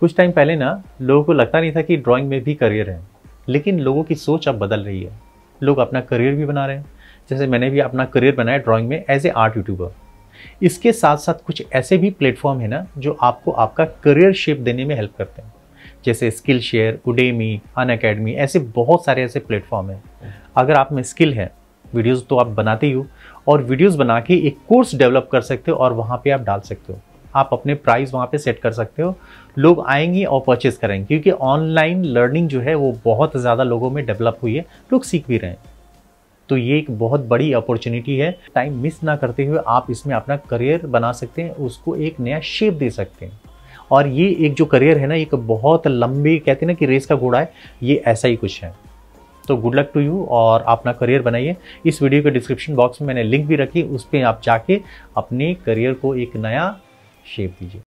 कुछ टाइम पहले ना लोगों को लगता नहीं था कि ड्राइंग में भी करियर है लेकिन लोगों की सोच अब बदल रही है लोग अपना करियर भी बना रहे हैं जैसे मैंने भी अपना करियर बनाया ड्राइंग में एज ए आर्ट यूट्यूबर इसके साथ साथ कुछ ऐसे भी प्लेटफॉर्म है ना जो आपको आपका करियर शेप देने में हेल्प करते हैं जैसे Skillshare Udemy Unacademy ऐसे बहुत सारे ऐसे प्लेटफॉर्म हैं अगर आप में स्किल है वीडियोज़ तो आप बनाते ही हो और वीडियोज़ बना के एक कोर्स डेवलप कर सकते हो और वहाँ पे आप डाल सकते हो आप अपने प्राइस वहाँ पे सेट कर सकते हो लोग आएंगे और परचेज़ करेंगे क्योंकि ऑनलाइन लर्निंग जो है वो बहुत ज़्यादा लोगों में डेवलप हुई है लोग सीख भी रहे हैं तो ये एक बहुत बड़ी अपॉर्चुनिटी है टाइम मिस ना करते हुए आप इसमें अपना करियर बना सकते हैं उसको एक नया शेप दे सकते हैं और ये एक जो करियर है ना एक बहुत लंबी कहते हैं ना कि रेस का घोड़ा है ये ऐसा ही कुछ है तो गुड लक टू यू और अपना करियर बनाइए इस वीडियो के डिस्क्रिप्शन बॉक्स में मैंने लिंक भी रखी उस पर आप जाके अपने करियर को एक नया शेप दीजिए